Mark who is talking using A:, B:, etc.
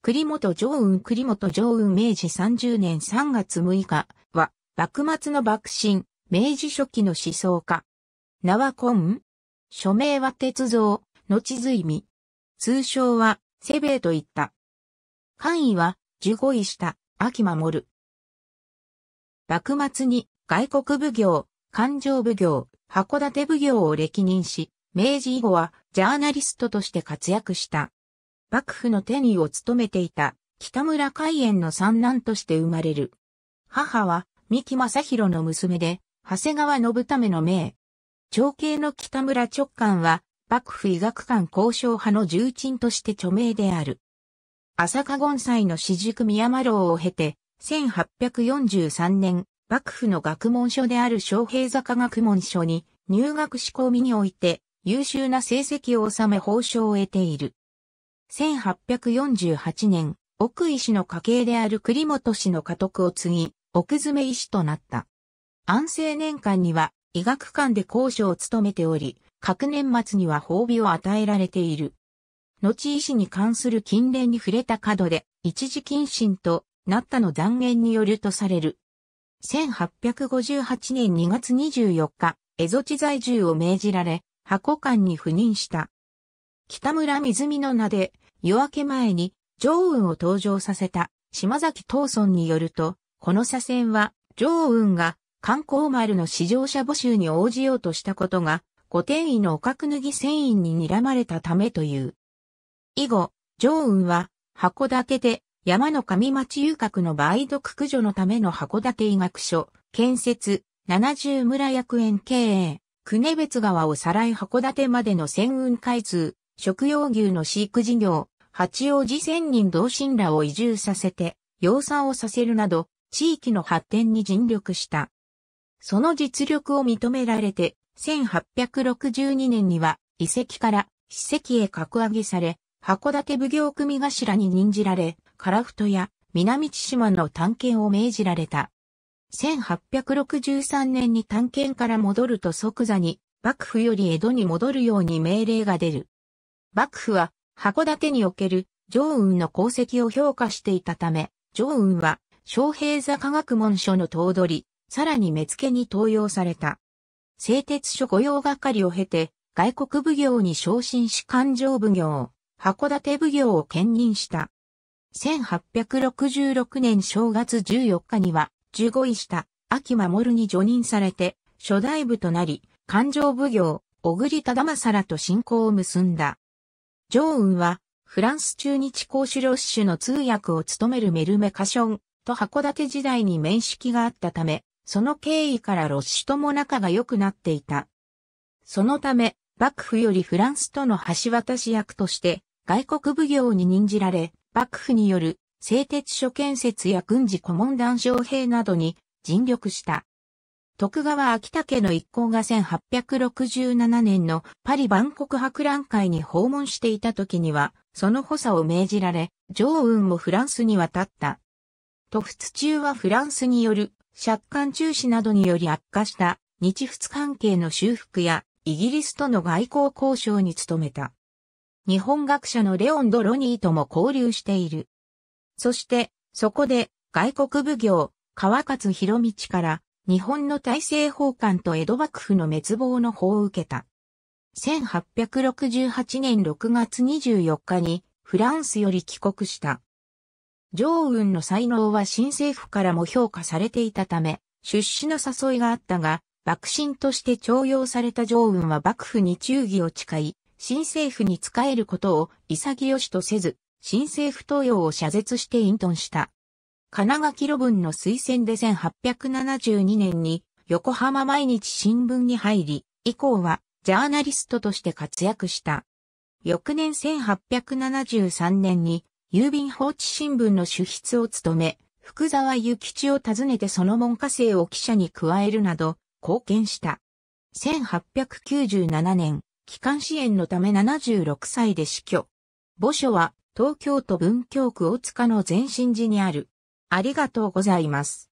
A: 栗本常雲栗本常雲明治30年3月6日は、幕末の幕臣、明治初期の思想家。名はン署名は鉄造、後随味。通称は、セベイと言った。官位は、十五位下、秋守。る。幕末に、外国奉行、勘定奉行、函館奉行を歴任し、明治以後は、ジャーナリストとして活躍した。幕府の天位を務めていた北村海縁の三男として生まれる。母は三木正宏の娘で、長谷川信為の命。長兄の北村直官は、幕府医学官交渉派の重鎮として著名である。朝香権祭の私塾宮間楼を経て、1843年、幕府の学問所である昌平坂学問所に入学志向身において優秀な成績を収め報奨を得ている。1848年、奥医師の家系である栗本氏の家督を継ぎ、奥詰医師となった。安政年間には医学館で講師を務めており、各年末には褒美を与えられている。後医師に関する近連に触れた角で、一時謹慎となったの断言によるとされる。1858年2月24日、蝦夷地在住を命じられ、箱館に赴任した。北村湖の名で夜明け前に常雲を登場させた島崎東村によると、この左遷は常雲が観光丸の試乗者募集に応じようとしたことが、御殿医のおかく脱ぎ船員に睨まれたためという。以後、常雲は函館で山の上町遊郭の梅毒駆除のための函館医学所、建設、70村役園経営、久根別川をさらい函館までの船運開通、食用牛の飼育事業、八王子千人同心らを移住させて、養蚕をさせるなど、地域の発展に尽力した。その実力を認められて、1862年には、遺跡から、史跡へ格上げされ、函館奉行組頭に任じられ、樺太や南千島の探検を命じられた。1863年に探検から戻ると即座に、幕府より江戸に戻るように命令が出る。幕府は函館における上雲の功績を評価していたため、上雲は昌平座科学文書の頭取、さらに目付に登用された。製鉄所御用係を経て、外国奉行に昇進し勘定奉行、函館奉行を兼任した。1866年正月14日には、15位した秋守に除任されて、初代部となり、勘定奉行、小栗忠政らと信仰を結んだ。ジョーンは、フランス中日公主ロッシュの通訳を務めるメルメカションと函館時代に面識があったため、その経緯からロッシュとも仲が良くなっていた。そのため、幕府よりフランスとの橋渡し役として外国奉行に任じられ、幕府による製鉄所建設や軍事顧問団招兵などに尽力した。徳川秋田家の一行が1867年のパリ万国博覧会に訪問していた時には、その補佐を命じられ、上雲もフランスに渡った。渡仏中はフランスによる借款中止などにより悪化した日仏関係の修復やイギリスとの外交交渉に努めた。日本学者のレオン・ド・ロニーとも交流している。そして、そこで外国奉行、川勝博道から日本の大政奉還と江戸幕府の滅亡の法を受けた。1868年6月24日にフランスより帰国した。上運の才能は新政府からも評価されていたため、出資の誘いがあったが、幕臣として徴用された上運は幕府に忠義を誓い、新政府に仕えることを潔しとせず、新政府登用を謝絶して隠遁した。金垣路文の推薦で1872年に横浜毎日新聞に入り、以降はジャーナリストとして活躍した。翌年1873年に郵便放置新聞の主筆を務め、福沢諭吉を訪ねてその門下生を記者に加えるなど貢献した。1897年、帰還支援のため76歳で死去。墓所は東京都文京区大塚の前進寺にあるありがとうございます。